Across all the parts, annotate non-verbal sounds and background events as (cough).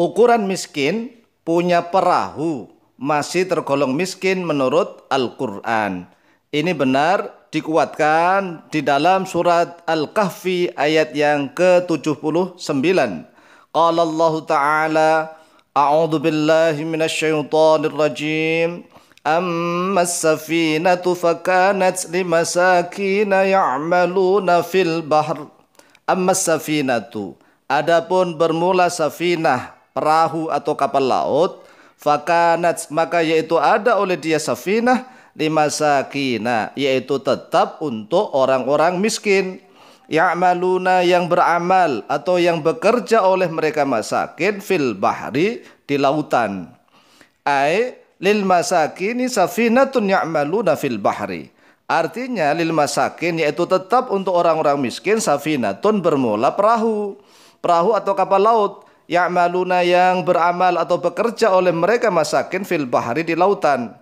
ukuran miskin punya perahu masih tergolong miskin menurut Al-Quran. Ini benar dikuatkan di dalam surat Al-Kahfi ayat yang ke-79. Qala Allah Ta'ala, A'udhu billahi minasyaitanir rajim. أما السفينة فكانت لمساكين يعملون في البحر أما السفينة Adapun bermula safinah perahu atau kapal laut fakanat maka yaitu ada oleh dia safinah lima sakina yaitu tetap untuk orang-orang miskin yang ya'maluna yang beramal atau yang bekerja oleh mereka masakin fil bahri di lautan ai lil masakini safinatun ya'maluna fil bahri Artinya lil masakin yaitu tetap untuk orang-orang miskin safinatun bermula perahu. Perahu atau kapal laut ya'maluna yang beramal atau bekerja oleh mereka masakin fil bahri di lautan.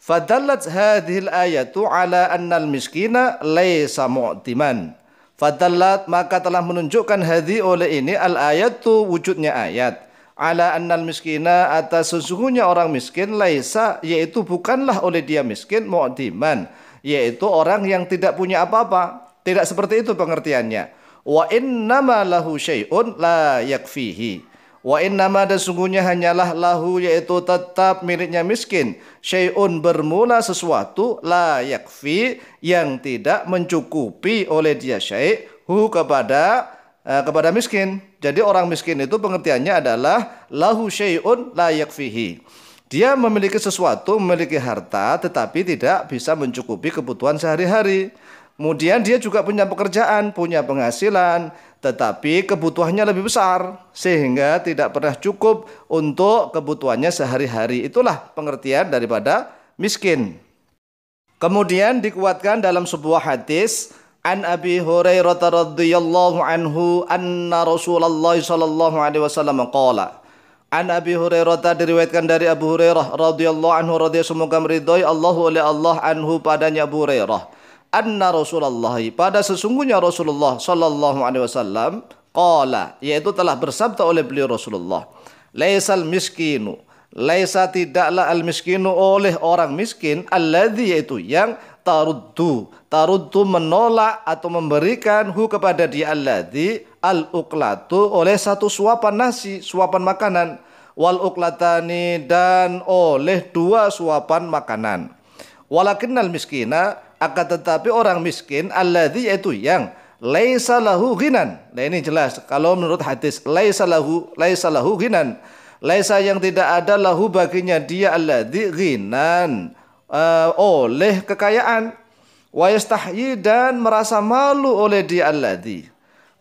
Fadallat hadhil ayatu ala annal miskina laysa mu'timan. Fadallat maka telah menunjukkan hadhi oleh ini al ayatu wujudnya ayat. Ala annal miskina atas sesungguhnya orang miskin laysa yaitu bukanlah oleh dia miskin mu'timan. Yaitu orang yang tidak punya apa-apa. Tidak seperti itu pengertiannya wa innama lahu syai'un la yakfihi wa innama dan sungguhnya hanyalah lahu yaitu tetap miliknya miskin syai'un bermula sesuatu la yakfi yang tidak mencukupi oleh dia syai' hu kepada eh, kepada miskin jadi orang miskin itu pengertiannya adalah lahu syai'un la yakfihi dia memiliki sesuatu, memiliki harta, tetapi tidak bisa mencukupi kebutuhan sehari-hari. Kemudian dia juga punya pekerjaan, punya penghasilan, tetapi kebutuhannya lebih besar sehingga tidak pernah cukup untuk kebutuhannya sehari-hari. Itulah pengertian daripada miskin. Kemudian dikuatkan dalam sebuah hadis An Abi Hurairah radhiyallahu anhu anna Rasulullah sallallahu alaihi wasallam qala An Abi Hurairah diriwayatkan dari Abu Hurairah radhiyallahu anhu radhiyallahu semoga meridhai Allah oleh Allah anhu padanya Abu Hurairah anna Rasulullah pada sesungguhnya Rasulullah sallallahu alaihi wasallam qala yaitu telah bersabda oleh beliau Rasulullah laisal miskinu laisa tidaklah al miskinu oleh orang miskin alladzi yaitu yang taruddu taruddu menolak atau memberikan hu kepada dia alladzi al uklatu oleh satu suapan nasi suapan makanan wal uklatani dan oleh dua suapan makanan walakinnal miskina akan tetapi orang miskin alladzi yaitu yang laisa lahu ghinan. Nah ini jelas kalau menurut hadis laisa lahu laisa lahu ghinan. Laisa yang tidak ada lahu baginya dia alladzi ghinan uh, oleh kekayaan wa yastahyi dan merasa malu oleh dia alladzi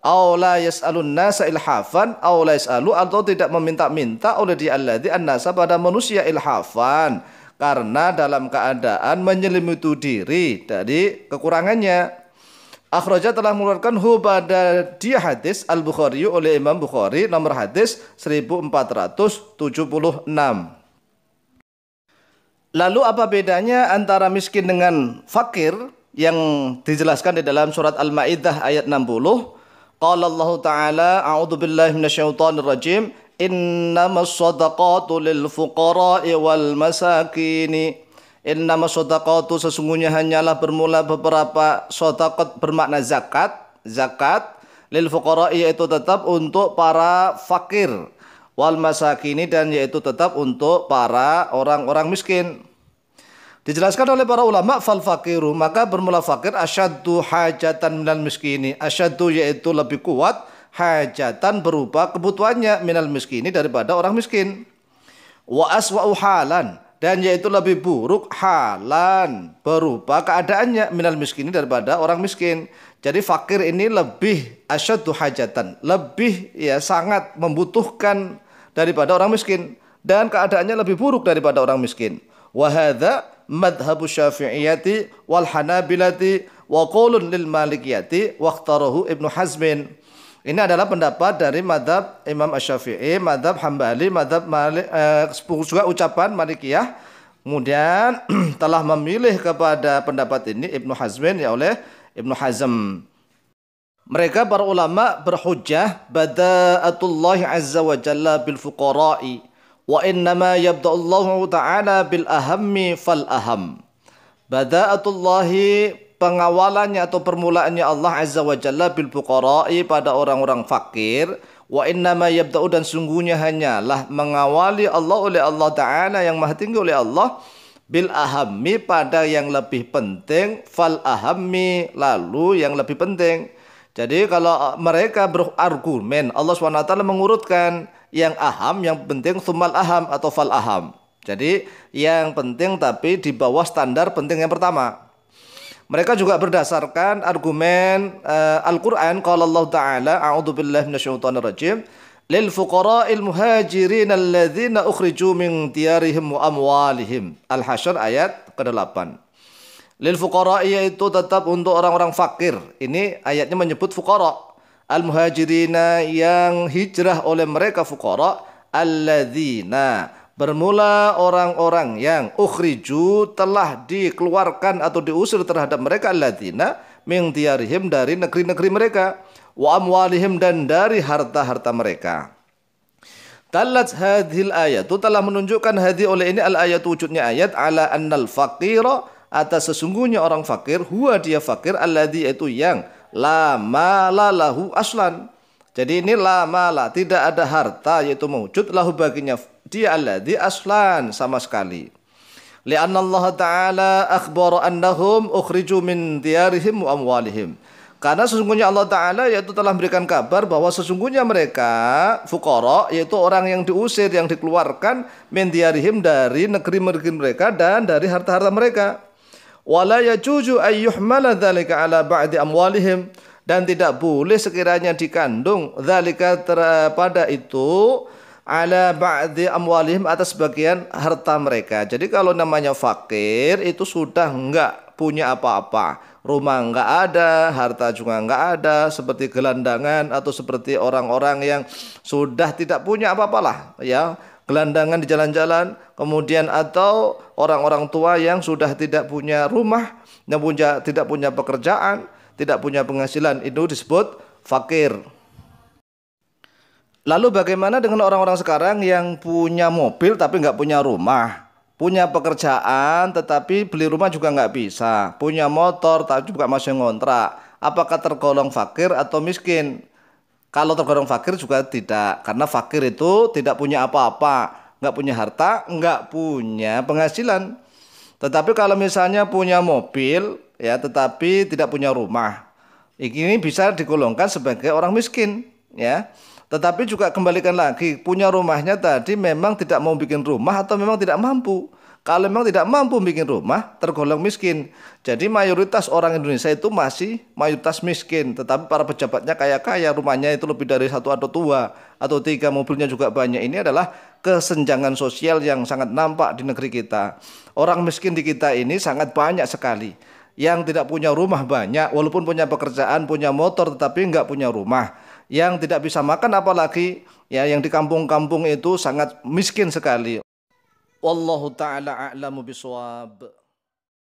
aw la yas'alun nasa ilhafan aw la yas'alu atau tidak meminta-minta oleh dia alladzi annasa pada manusia ilhafan karena dalam keadaan menyelimuti diri dari kekurangannya. Akhraja telah mengeluarkan hu pada dia hadis Al-Bukhari oleh Imam Bukhari nomor hadis 1476. Lalu apa bedanya antara miskin dengan fakir yang dijelaskan di dalam surat Al-Maidah ayat 60? Qala Allah Ta'ala, A'udzu billahi minasyaitonir rajim, إنما الصدقات للفقراء والمساكين إنما الصدقات sesungguhnya hanyalah bermula beberapa sodakot bermakna zakat Zakat lil fuqara yaitu tetap untuk para fakir Wal masakini dan yaitu tetap untuk para orang-orang miskin Dijelaskan oleh para ulama fal fakiru maka bermula fakir asyaddu hajatan minal miskini asyaddu yaitu lebih kuat hajatan berupa kebutuhannya minal miskini daripada orang miskin. Wa aswa'u halan dan yaitu lebih buruk halan berupa keadaannya minal miskini daripada orang miskin. Jadi fakir ini lebih asyadu hajatan, lebih ya sangat membutuhkan daripada orang miskin dan keadaannya lebih buruk daripada orang miskin. Wahada madhhabu syafi'iyati wal hanabilati wa qawlun lil malikiyati waqtarahu ibnu hazmin. Ini adalah pendapat dari madhab Imam Ash-Syafi'i, madhab Hambali, madhab Malik, eh, juga ucapan Malikiyah. Kemudian (clears throat) telah memilih kepada pendapat ini Ibnu Hazmin ya oleh Ibnu Hazm. Mereka para ulama berhujjah bada'atullah azza wa jalla bil fuqara'i wa innama yabda'ullahu ta'ala bil ahammi fal aham. Bada'atullah pengawalannya atau permulaannya Allah Azza wa Jalla bil fuqara'i pada orang-orang fakir wa inna ma yabda'u dan sungguhnya hanyalah mengawali Allah oleh Allah Ta'ala yang maha tinggi oleh Allah bil ahammi pada yang lebih penting fal ahammi lalu yang lebih penting jadi kalau mereka berargumen Allah SWT mengurutkan yang aham yang penting sumal aham atau fal aham jadi yang penting tapi di bawah standar penting yang pertama mereka juga berdasarkan argumen uh, Al-Qur'an qala Allah taala a'udzubillahi rajim lil fuqara'il muhajirin alladzina ukhriju min diyarihim wa amwalihim. Al-Hasyr ayat ke-8. Lil fuqara'i yaitu tetap untuk orang-orang fakir. Ini ayatnya menyebut fuqara. Al muhajirina yang hijrah oleh mereka fuqara alladzina Bermula orang-orang yang ukhriju telah dikeluarkan atau diusir terhadap mereka alladzina min diyarihim dari negeri-negeri mereka wa amwalihim dan dari harta-harta mereka. Talat hadhil ayat itu telah menunjukkan hadi oleh ini al ayat wujudnya ayat ala annal faqira atas sesungguhnya orang fakir huwa dia fakir alladzi itu yang la mala lahu aslan. Jadi ini la mala tidak ada harta yaitu mewujud lahu baginya dia Allah di aslan sama sekali. Lianna Allah Ta'ala akhbara annahum ukhriju min diyarihim wa amwalihim. Karena sesungguhnya Allah Ta'ala yaitu telah memberikan kabar bahwa sesungguhnya mereka fukoro yaitu orang yang diusir, yang dikeluarkan min mendiarihim dari negeri-negeri mereka dan dari harta-harta mereka. Wala yajuju ayyuhmala dhalika ala ba'di amwalihim. Dan tidak boleh sekiranya dikandung dhalika pada itu ala ba'di amwalihim atas sebagian harta mereka. Jadi kalau namanya fakir itu sudah enggak punya apa-apa. Rumah enggak ada, harta juga enggak ada, seperti gelandangan atau seperti orang-orang yang sudah tidak punya apa-apalah ya gelandangan di jalan-jalan, kemudian atau orang-orang tua yang sudah tidak punya rumah, yang punya tidak punya pekerjaan, tidak punya penghasilan itu disebut fakir. Lalu bagaimana dengan orang-orang sekarang yang punya mobil tapi nggak punya rumah? Punya pekerjaan tetapi beli rumah juga nggak bisa. Punya motor tapi juga masih ngontrak. Apakah tergolong fakir atau miskin? Kalau tergolong fakir juga tidak. Karena fakir itu tidak punya apa-apa. Nggak punya harta, nggak punya penghasilan. Tetapi kalau misalnya punya mobil ya tetapi tidak punya rumah. Ini bisa digolongkan sebagai orang miskin ya. Tetapi juga kembalikan lagi, punya rumahnya tadi memang tidak mau bikin rumah atau memang tidak mampu. Kalau memang tidak mampu bikin rumah, tergolong miskin. Jadi mayoritas orang Indonesia itu masih mayoritas miskin, tetapi para pejabatnya kaya-kaya, rumahnya itu lebih dari satu atau dua atau tiga, mobilnya juga banyak. Ini adalah kesenjangan sosial yang sangat nampak di negeri kita. Orang miskin di kita ini sangat banyak sekali. Yang tidak punya rumah banyak, walaupun punya pekerjaan, punya motor, tetapi nggak punya rumah yang tidak bisa makan apalagi ya yang di kampung-kampung itu sangat miskin sekali. Wallahu taala a'lamu bisawab.